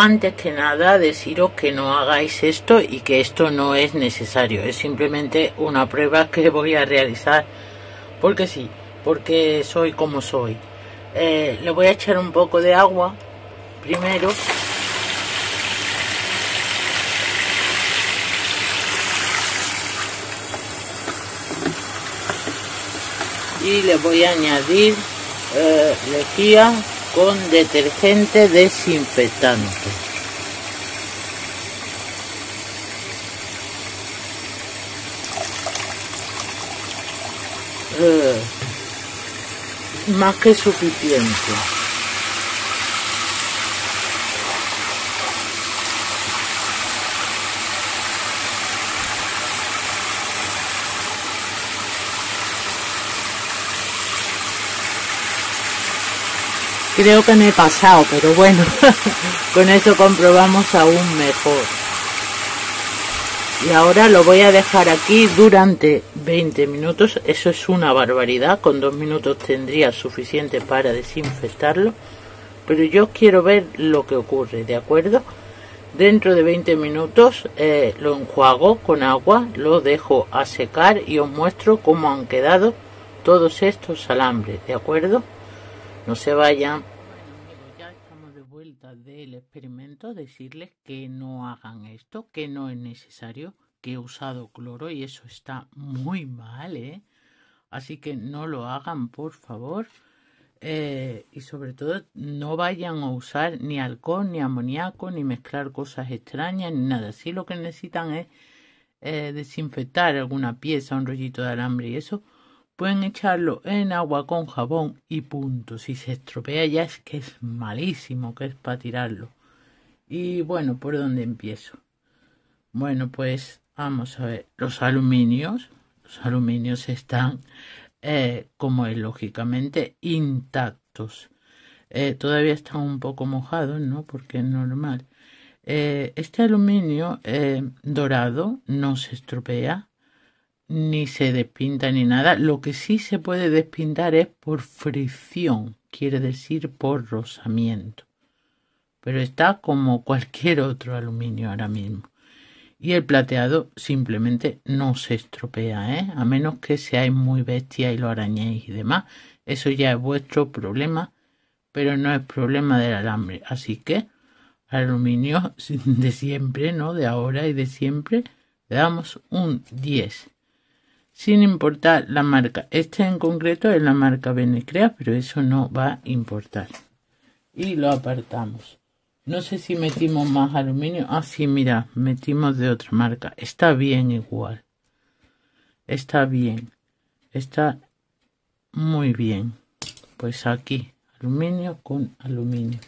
antes que nada deciros que no hagáis esto y que esto no es necesario, es simplemente una prueba que voy a realizar porque sí, porque soy como soy. Eh, le voy a echar un poco de agua primero. Y le voy a añadir eh, lejía con detergente desinfectante. Eh, más que suficiente. Creo que me he pasado, pero bueno, con eso comprobamos aún mejor. Y ahora lo voy a dejar aquí durante 20 minutos. Eso es una barbaridad. Con dos minutos tendría suficiente para desinfectarlo. Pero yo quiero ver lo que ocurre, ¿de acuerdo? Dentro de 20 minutos eh, lo enjuago con agua, lo dejo a secar y os muestro cómo han quedado todos estos alambres, ¿de acuerdo? No se vayan. Ya estamos de vuelta del experimento, decirles que no hagan esto, que no es necesario, que he usado cloro y eso está muy mal, ¿eh? Así que no lo hagan, por favor. Eh, y sobre todo, no vayan a usar ni alcohol, ni amoníaco, ni mezclar cosas extrañas, ni nada. Si lo que necesitan es eh, desinfectar alguna pieza, un rollito de alambre y eso pueden echarlo en agua con jabón y punto. Si se estropea ya es que es malísimo, que es para tirarlo. Y bueno, ¿por dónde empiezo? Bueno, pues vamos a ver, los aluminios, los aluminios están, eh, como es lógicamente, intactos. Eh, todavía están un poco mojados, ¿no? Porque es normal. Eh, este aluminio dorado no se estropea, ni se despinta ni nada. Lo que sí se puede despintar es por fricción, quiere decir por rozamiento. Pero está como cualquier otro aluminio ahora mismo. Y el plateado simplemente no se estropea, ¿eh? a menos que seáis muy bestia y lo arañéis y demás. Eso ya es vuestro problema, pero no es problema del alambre. Así que aluminio de siempre, ¿no? De ahora y de siempre, le damos un 10 sin importar la marca. Este en concreto es la marca Benecrea, pero eso no va a importar. Y lo apartamos. No sé si metimos más aluminio. Ah, sí, mira, metimos de otra marca. Está bien igual. Está bien. Está muy bien. Pues aquí, aluminio con aluminio.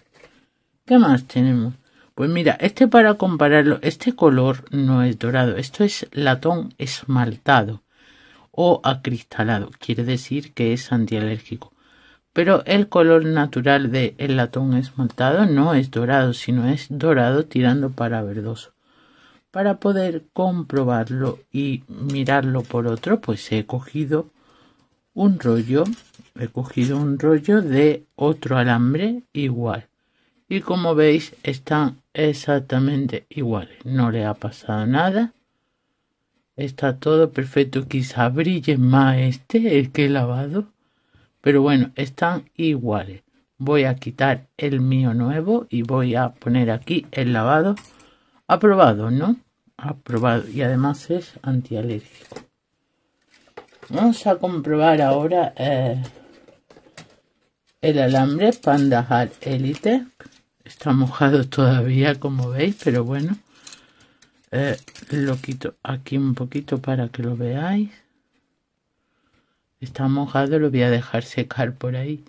¿Qué más tenemos? Pues mira, este para compararlo, este color no es dorado, esto es latón esmaltado o acristalado, quiere decir que es antialérgico. Pero el color natural del latón esmaltado no es dorado, sino es dorado tirando para verdoso. Para poder comprobarlo y mirarlo por otro, pues he cogido un rollo, he cogido un rollo de otro alambre igual. Y como veis, están exactamente iguales. No le ha pasado nada Está todo perfecto. Quizá brille más este, el que he lavado. Pero bueno, están iguales. Voy a quitar el mío nuevo y voy a poner aquí el lavado aprobado, ¿no? Aprobado. Y además es antialérgico. Vamos a comprobar ahora eh, el alambre Panda Hard Elite. Está mojado todavía, como veis, pero bueno. Eh, lo quito aquí un poquito para que lo veáis. Está mojado, lo voy a dejar secar por ahí.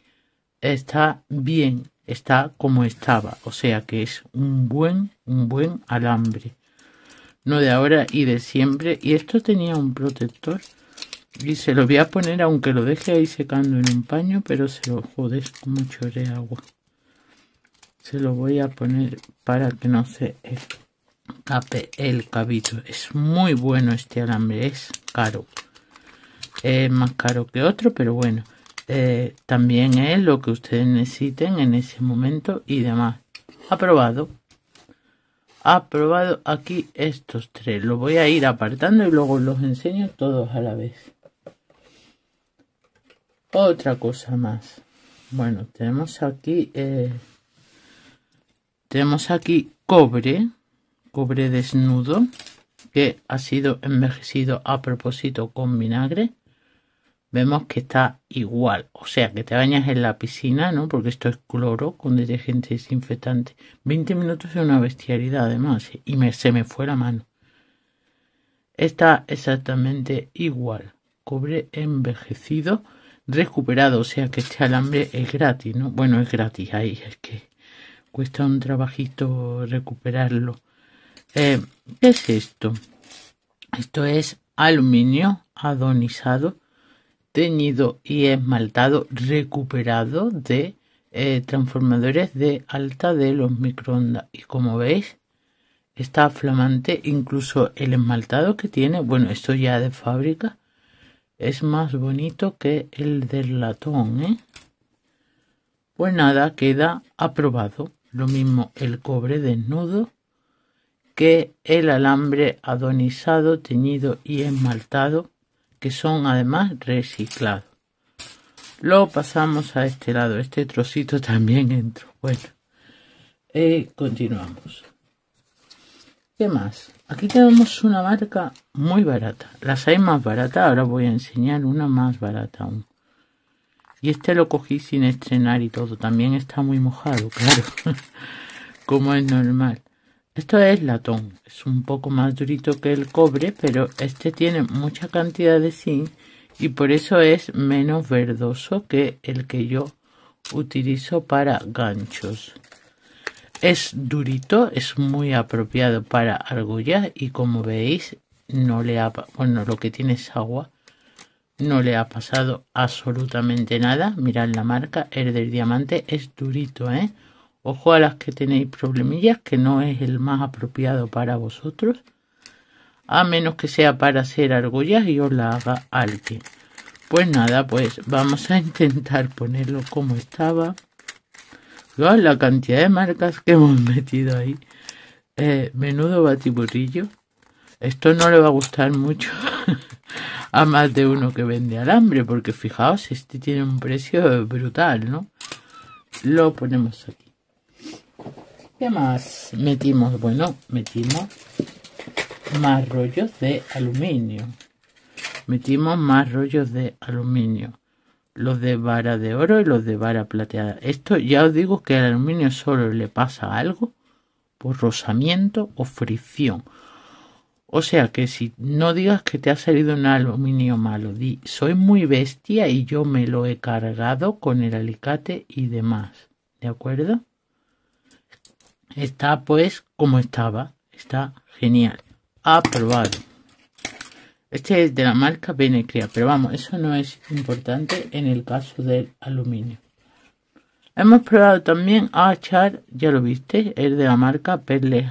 Está bien, está como estaba. O sea que es un buen, un buen alambre. No de ahora y de siempre. Y esto tenía un protector. Y se lo voy a poner, aunque lo deje ahí secando en un paño, pero se lo jodes mucho de agua. Se lo voy a poner para que no se el cabito. Es muy bueno este alambre, es caro. Es más caro que otro, pero bueno. Eh, también es lo que ustedes necesiten en ese momento y demás. Aprobado. Aprobado aquí estos tres. Los voy a ir apartando y luego los enseño todos a la vez. Otra cosa más. Bueno, tenemos aquí... Eh, tenemos aquí cobre cobre desnudo que ha sido envejecido a propósito con vinagre, vemos que está igual. O sea, que te bañas en la piscina, ¿no? Porque esto es cloro con detergente desinfectante. 20 minutos es una bestialidad, además, ¿eh? y se me fue la mano. Está exactamente igual. Cobre envejecido, recuperado. O sea, que este alambre es gratis, ¿no? Bueno, es gratis, ahí es que cuesta un trabajito recuperarlo ¿Qué eh, es esto? Esto es aluminio adonizado, teñido y esmaltado recuperado de eh, transformadores de alta de los microondas. Y como veis, está flamante incluso el esmaltado que tiene. Bueno, esto ya de fábrica es más bonito que el del latón, ¿eh? Pues nada, queda aprobado. Lo mismo el cobre desnudo que el alambre adonizado, teñido y esmaltado, que son además reciclados. Lo pasamos a este lado, este trocito también entró. Bueno, eh, continuamos. ¿Qué más? Aquí tenemos una marca muy barata. Las hay más baratas, ahora voy a enseñar una más barata aún. Y este lo cogí sin estrenar y todo. También está muy mojado, claro. Como es normal. Esto es latón, es un poco más durito que el cobre, pero este tiene mucha cantidad de zinc y por eso es menos verdoso que el que yo utilizo para ganchos. Es durito, es muy apropiado para argollas y como veis no le ha, bueno, lo que tiene es agua. No le ha pasado absolutamente nada. Mirad la marca, el del diamante es durito, ¿eh? Ojo a las que tenéis problemillas, que no es el más apropiado para vosotros, a menos que sea para hacer argollas y os la haga alguien. Pues nada, pues vamos a intentar ponerlo como estaba. la cantidad de marcas que hemos metido ahí. Eh, menudo batiburrillo. Esto no le va a gustar mucho a más de uno que vende alambre, porque fijaos, este tiene un precio brutal, ¿no? Lo ponemos aquí. ¿Qué más metimos? Bueno, metimos más rollos de aluminio. Metimos más rollos de aluminio. Los de vara de oro y los de vara plateada. Esto ya os digo que al aluminio solo le pasa algo por rozamiento o fricción. O sea que si no digas que te ha salido un aluminio malo, di soy muy bestia y yo me lo he cargado con el alicate y demás. ¿De acuerdo? Está pues como estaba. Está genial. Aprobado. Este es de la marca Benecria, pero vamos, eso no es importante en el caso del aluminio. Hemos probado también a Char, ya lo viste, es de la marca Perle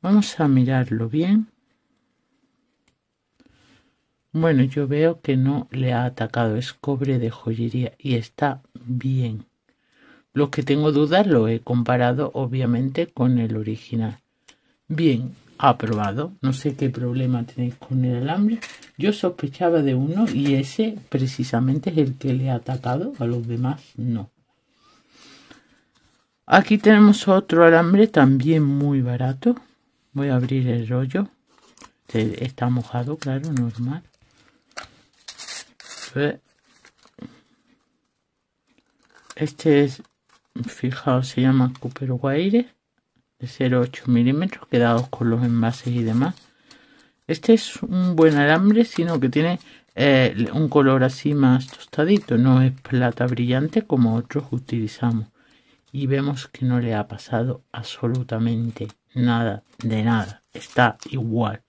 Vamos a mirarlo bien. Bueno, yo veo que no le ha atacado, es cobre de joyería y está bien. Los que tengo dudas los he comparado obviamente con el original. Bien, aprobado. No sé qué problema tenéis con el alambre. Yo sospechaba de uno y ese precisamente es el que le ha atacado. A los demás no. Aquí tenemos otro alambre también muy barato. Voy a abrir el rollo. Está mojado, claro, normal. Este es fijaos se llama Cooper Guaire de 0,8 milímetros quedados con los envases y demás este es un buen alambre sino que tiene eh, un color así más tostadito no es plata brillante como otros utilizamos y vemos que no le ha pasado absolutamente nada de nada está igual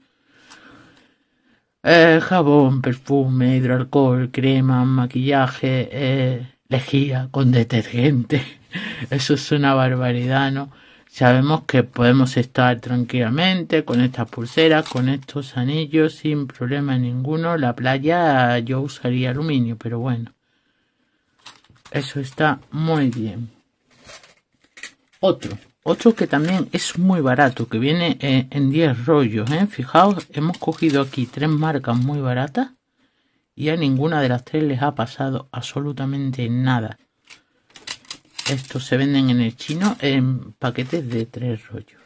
eh, jabón, perfume, hidroalcohol, crema, maquillaje, eh, lejía, con detergente. Eso es una barbaridad, ¿no? Sabemos que podemos estar tranquilamente con estas pulseras, con estos anillos, sin problema ninguno. La playa yo usaría aluminio, pero bueno. Eso está muy bien. Otro. Otro que también es muy barato, que viene eh, en 10 rollos. ¿eh? Fijaos, hemos cogido aquí tres marcas muy baratas y a ninguna de las tres les ha pasado absolutamente nada. Estos se venden en el chino en paquetes de tres rollos.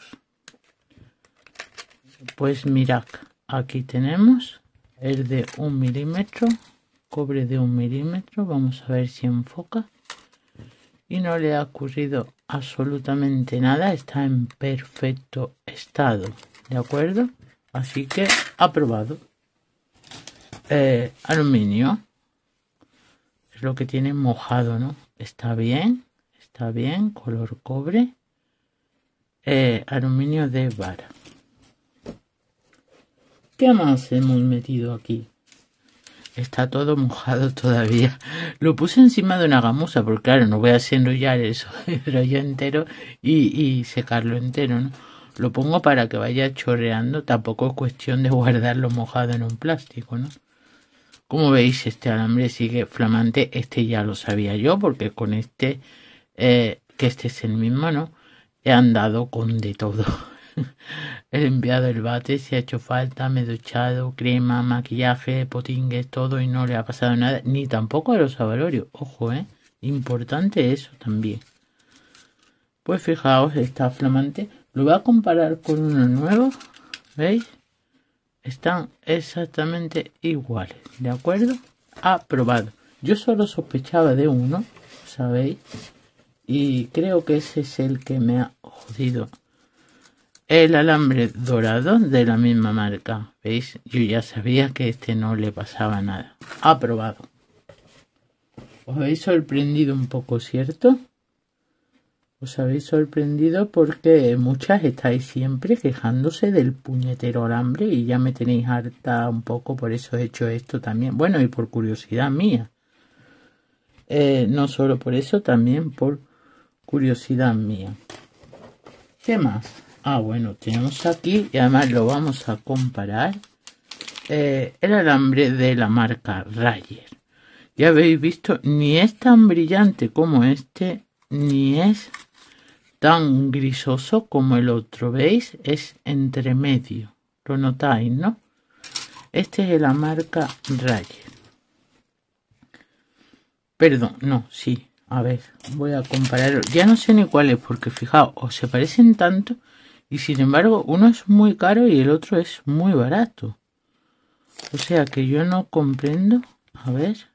Pues mirad, aquí tenemos el de un milímetro, cobre de un milímetro, vamos a ver si enfoca. Y no le ha ocurrido absolutamente nada, está en perfecto estado, ¿de acuerdo? Así que aprobado. Eh, aluminio. Es lo que tiene mojado, ¿no? Está bien, está bien, color cobre. Eh, aluminio de vara. ¿Qué más hemos metido aquí? Está todo mojado todavía. Lo puse encima de una gamuza, porque claro, no voy a enrollar eso, pero yo entero y, y secarlo entero, ¿no? Lo pongo para que vaya chorreando. Tampoco es cuestión de guardarlo mojado en un plástico, ¿no? Como veis, este alambre sigue flamante. Este ya lo sabía yo porque con este, eh, que este es en mi mano, he andado con de todo. he enviado el bate si ha hecho falta, me he duchado, crema, maquillaje, potingues, todo y no le ha pasado nada. Ni tampoco a los avalorios. Ojo, ¿eh? Importante eso también. Pues fijaos, está flamante. Lo voy a comparar con uno nuevo. ¿Veis? están exactamente iguales, ¿de acuerdo? Aprobado. Yo solo sospechaba de uno, ¿sabéis? Y creo que ese es el que me ha jodido. El alambre dorado de la misma marca, ¿veis? Yo ya sabía que este no le pasaba nada. Aprobado. Os habéis sorprendido un poco, ¿cierto? Os habéis sorprendido porque muchas estáis siempre quejándose del puñetero alambre y ya me tenéis harta un poco, por eso he hecho esto también. Bueno, y por curiosidad mía. Eh, no solo por eso, también por curiosidad mía. ¿Qué más? Ah, bueno, tenemos aquí, y además lo vamos a comparar, eh, el alambre de la marca Rayer. Ya habéis visto, ni es tan brillante como este, ni es tan grisoso como el otro. ¿Veis? Es entre medio. Lo notáis, ¿no? Este es de la marca Rayer. Perdón, no, sí. A ver, voy a comparar. Ya no sé ni cuál es, porque fijaos, o se parecen tanto y sin embargo uno es muy caro y el otro es muy barato. O sea que yo no comprendo. A ver.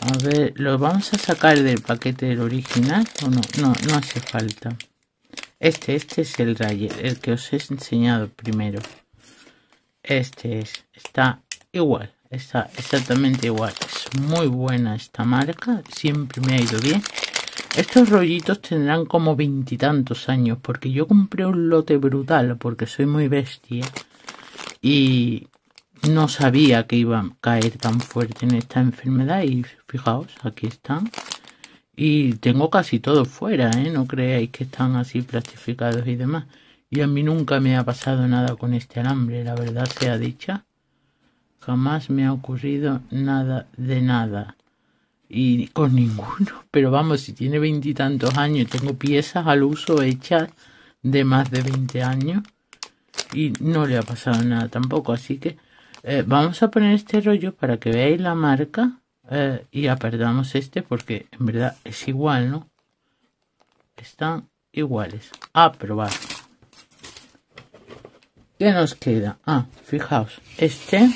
A ver, ¿lo vamos a sacar del paquete del original o no? No, no hace falta. Este, este es el Rayer, el que os he enseñado primero. Este es, está igual, está exactamente igual. Es muy buena esta marca, siempre me ha ido bien. Estos rollitos tendrán como veintitantos años, porque yo compré un lote brutal, porque soy muy bestia. Y no sabía que iba a caer tan fuerte en esta enfermedad y fijaos, aquí están. Y tengo casi todo fuera, ¿eh? No creáis que están así plastificados y demás. Y a mí nunca me ha pasado nada con este alambre, la verdad sea dicha. Jamás me ha ocurrido nada de nada. Y con ninguno. Pero vamos, si tiene veintitantos años, tengo piezas al uso hechas de más de veinte años. Y no le ha pasado nada tampoco. Así que eh, vamos a poner este rollo para que veáis la marca eh, y apartamos este porque en verdad es igual, ¿no? Están iguales. A probar. ¿Qué nos queda? Ah, fijaos, este,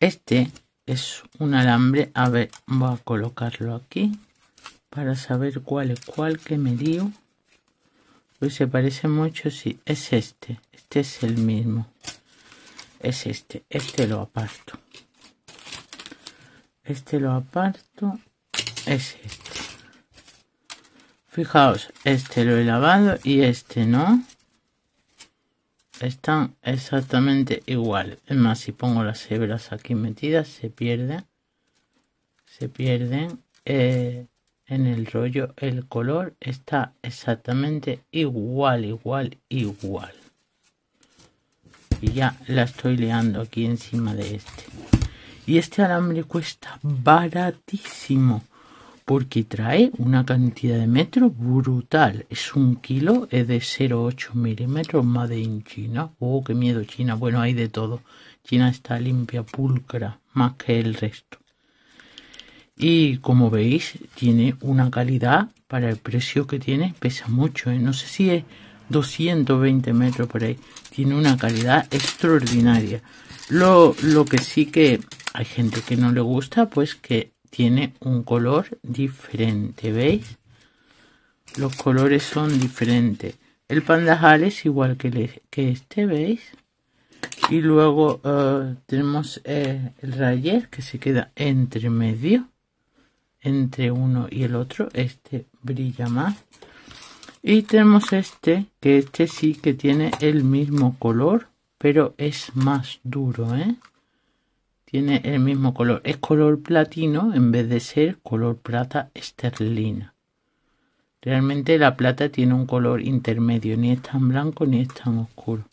este es un alambre, a ver, voy a colocarlo aquí para saber cuál es cuál que me dio. Pues se parece mucho, sí, es este, este es el mismo es este. Este lo aparto. Este lo aparto. Es este. Fijaos, este lo he lavado y este no. Están exactamente igual. Es más, si pongo las hebras aquí metidas, se pierden. Se pierden eh, en el rollo. El color está exactamente igual, igual, igual. Y ya la estoy leando aquí encima de este. Y este alambre cuesta baratísimo porque trae una cantidad de metro brutal. Es un kilo, es de 0,8 milímetros más de China. Oh, qué miedo China. Bueno, hay de todo. China está limpia, pulcra, más que el resto. Y como veis, tiene una calidad para el precio que tiene, pesa mucho. ¿eh? No sé si es 220 metros por ahí. Tiene una calidad extraordinaria. Lo, que sí que hay gente que no le gusta, pues que tiene un color diferente, ¿veis? Los colores son diferentes. El pandajal es igual que, que este, ¿veis? Y luego eh, tenemos eh, el rayer que se queda entre medio, entre uno y el otro. Este brilla más. Y tenemos este, que este sí que tiene el mismo color, pero es más duro, ¿eh? Tiene el mismo color. Es color platino en vez de ser color plata esterlina. Realmente la plata tiene un color intermedio, ni es tan blanco ni es tan oscuro.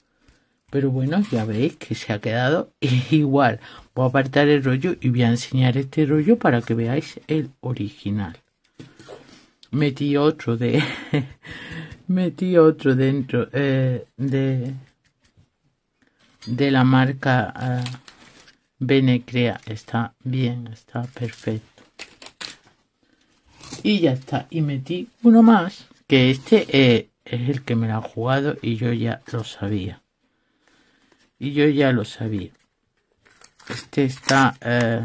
Pero bueno, ya veis que se ha quedado igual. Voy a apartar el rollo y voy a enseñar este rollo para que veáis el original metí otro de metí otro dentro eh, de de la marca ah, Benecrea está bien está perfecto y ya está y metí uno más que este eh, es el que me lo ha jugado y yo ya lo sabía y yo ya lo sabía este está eh,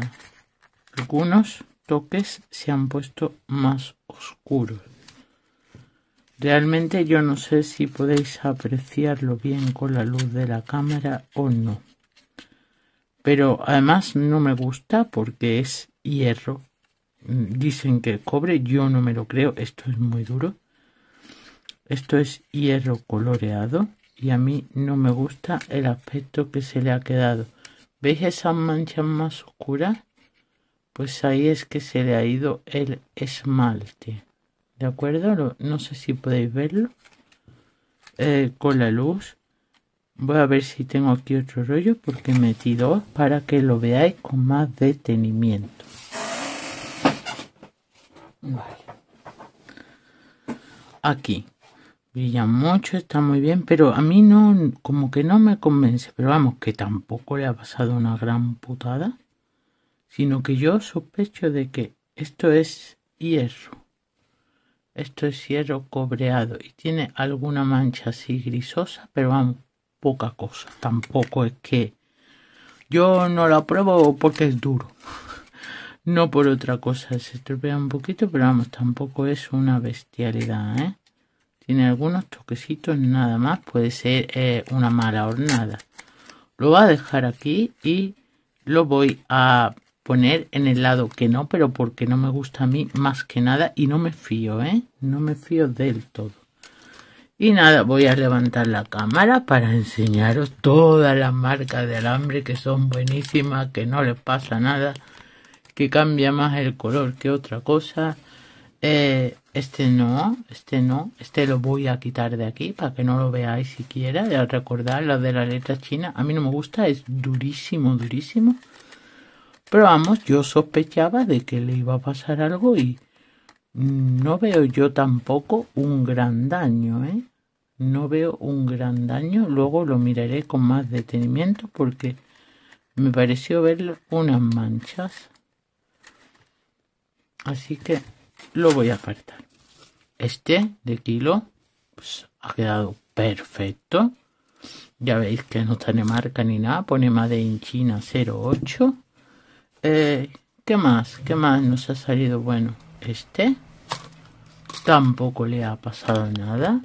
algunos toques se han puesto más oscuros. Realmente yo no sé si podéis apreciarlo bien con la luz de la cámara o no. Pero además no me gusta porque es hierro. Dicen que cobre, yo no me lo creo, esto es muy duro. Esto es hierro coloreado y a mí no me gusta el aspecto que se le ha quedado. ¿Veis esas manchas más oscuras? pues ahí es que se le ha ido el esmalte. ¿De acuerdo? No sé si podéis verlo eh, con la luz. Voy a ver si tengo aquí otro rollo porque metido dos para que lo veáis con más detenimiento. Vale. Aquí. Brilla mucho, está muy bien, pero a mí no, como que no me convence. Pero vamos, que tampoco le ha pasado una gran putada sino que yo sospecho de que esto es hierro. Esto es hierro cobreado y tiene alguna mancha así grisosa, pero vamos, poca cosa. Tampoco es que yo no la pruebo porque es duro. no por otra cosa, se estropea un poquito, pero vamos, tampoco es una bestialidad, ¿eh? Tiene algunos toquecitos nada más, puede ser eh, una mala hornada. Lo voy a dejar aquí y lo voy a poner en el lado que no, pero porque no me gusta a mí más que nada y no me fío, ¿eh? No me fío del todo. Y nada, voy a levantar la cámara para enseñaros todas las marcas de alambre que son buenísimas, que no les pasa nada, que cambia más el color que otra cosa. Eh, este no, este no, este lo voy a quitar de aquí para que no lo veáis siquiera. de recordar la de la letra china, a mí no me gusta, es durísimo, durísimo. Pero vamos, yo sospechaba de que le iba a pasar algo y no veo yo tampoco un gran daño, ¿eh? No veo un gran daño, luego lo miraré con más detenimiento porque me pareció ver unas manchas. Así que lo voy a apartar. Este de kilo pues, ha quedado perfecto. Ya veis que no tiene marca ni nada, pone Made in China 08. Eh, ¿Qué más? ¿Qué más nos ha salido bueno? Este. Tampoco le ha pasado nada.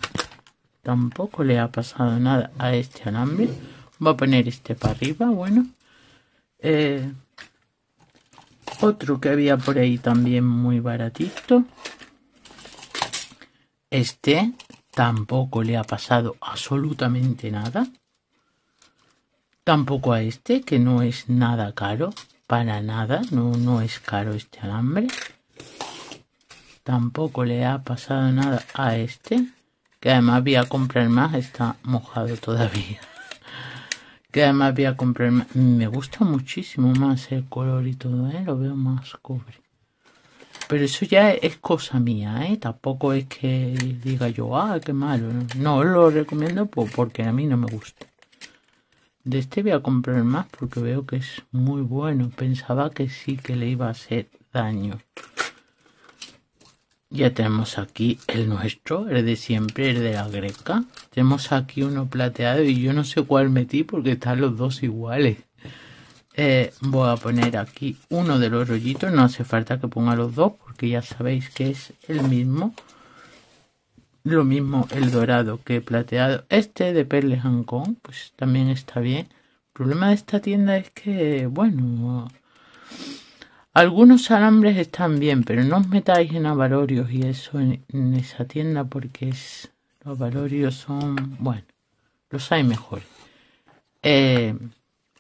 Tampoco le ha pasado nada a este alambre. Voy a poner este para arriba, bueno. Eh, otro que había por ahí también muy baratito. Este tampoco le ha pasado absolutamente nada. Tampoco a este, que no es nada caro para nada, no, no es caro este alambre. Tampoco le ha pasado nada a este, que además voy a comprar más, está mojado todavía. que además voy a comprar más. Me gusta muchísimo más el color y todo, ¿eh? lo veo más cobre. Pero eso ya es cosa mía, ¿eh? Tampoco es que diga yo, ah, qué malo. No, lo recomiendo porque a mí no me gusta de este voy a comprar más porque veo que es muy bueno. Pensaba que sí que le iba a hacer daño. Ya tenemos aquí el nuestro, el de siempre, el de la greca. Tenemos aquí uno plateado y yo no sé cuál metí porque están los dos iguales. Eh, voy a poner aquí uno de los rollitos, no hace falta que ponga los dos porque ya sabéis que es el mismo. Lo mismo el dorado que plateado. Este de Perle kong pues también está bien. El problema de esta tienda es que, bueno, algunos alambres están bien, pero no os metáis en avalorios y eso en, esa tienda porque es, los avalorios son, bueno, los hay mejor. Eh,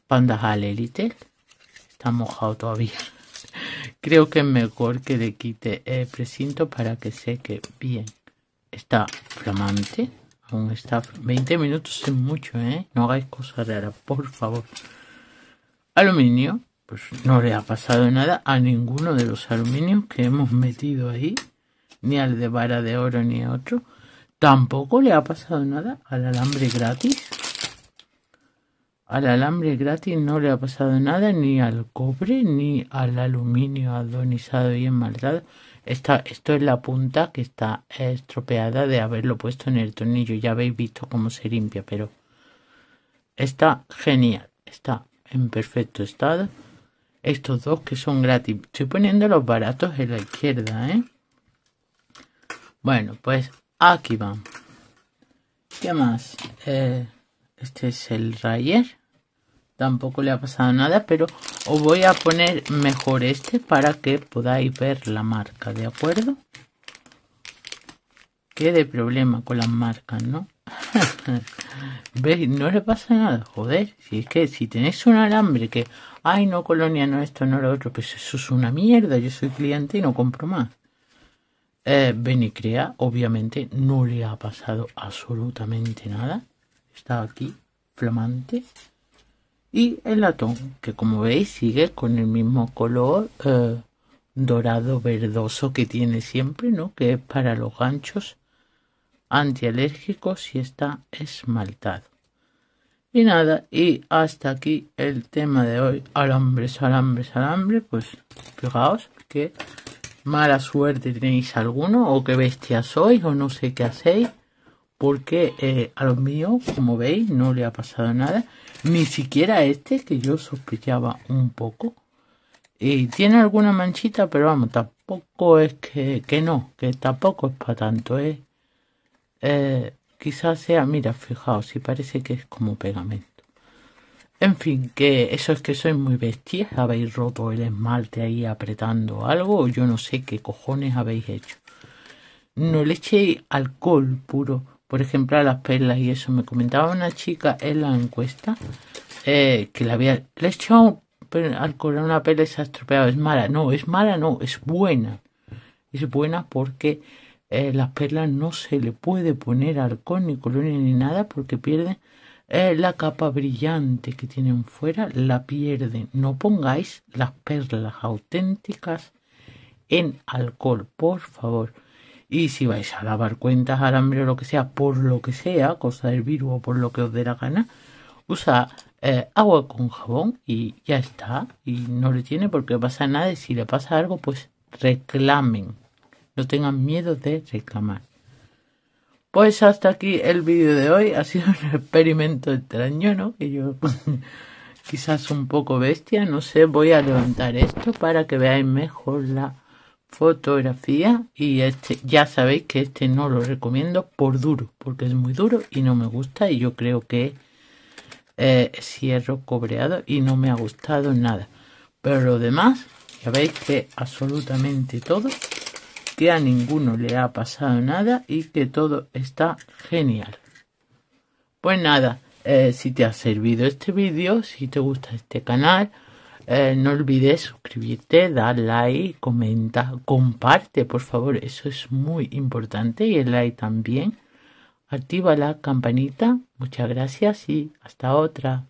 pandas elite, está mojado todavía. Creo que es mejor que le quite el precinto para que seque bien está flamante. Aún está... 20 minutos es mucho, ¿eh? No hagáis cosas raras, por favor. Aluminio. Pues no le ha pasado nada a ninguno de los aluminios que hemos metido ahí. Ni al de vara de oro ni a otro. Tampoco le ha pasado nada al alambre gratis al alambre gratis no le ha pasado nada, ni al cobre, ni al aluminio adonizado y enmaldado. Esta, esto es la punta que está estropeada de haberlo puesto en el tornillo. Ya habéis visto cómo se limpia, pero está genial. Está en perfecto estado. Estos dos que son gratis. Estoy poniendo los baratos en la izquierda, ¿eh? Bueno, pues aquí van. ¿Qué más? Eh, este es el Rayer tampoco le ha pasado nada, pero os voy a poner mejor este para que podáis ver la marca, ¿de acuerdo? Qué de problema con las marcas, ¿no? ¿Veis? No le pasa nada, joder. Si es que si tenéis un alambre que, ay, no, colonia, no, esto, no, lo otro, pues eso es una mierda. Yo soy cliente y no compro más. Eh, Benicrea, obviamente, no le ha pasado absolutamente nada. Está aquí, flamante y el latón, que como veis sigue con el mismo color eh, dorado verdoso que tiene siempre, ¿no? Que es para los ganchos antialérgicos y está esmaltado. Y nada, y hasta aquí el tema de hoy, alambres, alambres, alambres, pues fijaos que mala suerte tenéis alguno, o qué bestia sois, o no sé qué hacéis, porque eh, a los míos, como veis, no le ha pasado nada. Ni siquiera este, que yo sospechaba un poco. Y tiene alguna manchita, pero vamos, tampoco es que, que no, que tampoco es para tanto. ¿eh? Eh, quizás sea, mira, fijaos, si parece que es como pegamento. En fin, que eso es que sois muy bestias Habéis roto el esmalte ahí apretando algo, yo no sé qué cojones habéis hecho. No le echéis alcohol puro por ejemplo, a las perlas y eso. Me comentaba una chica en la encuesta eh, que la había, le echado al una perla y se ha estropeado. Es mala, no, es mala, no, es buena. Es buena porque eh, las perlas no se le puede poner alcohol ni colonia ni nada porque pierden eh, la capa brillante que tienen fuera, la pierden. No pongáis las perlas auténticas en alcohol, por favor. Y si vais a lavar cuentas, alambre o lo que sea, por lo que sea, cosa del virus o por lo que os dé la gana, usa eh, agua con jabón y ya está. Y no le tiene porque pasa nada. Y si le pasa algo, pues reclamen. No tengan miedo de reclamar. Pues hasta aquí el vídeo de hoy. Ha sido un experimento extraño, ¿no? Que yo quizás un poco bestia. No sé, voy a levantar esto para que veáis mejor la fotografía y este ya sabéis que este no lo recomiendo por duro porque es muy duro y no me gusta y yo creo que cierro eh, cobreado y no me ha gustado nada pero lo demás ya veis que absolutamente todo que a ninguno le ha pasado nada y que todo está genial pues nada eh, si te ha servido este vídeo si te gusta este canal eh, no olvides suscribirte, dar like, comenta, comparte, por favor, eso es muy importante y el like también. Activa la campanita. Muchas gracias y hasta otra.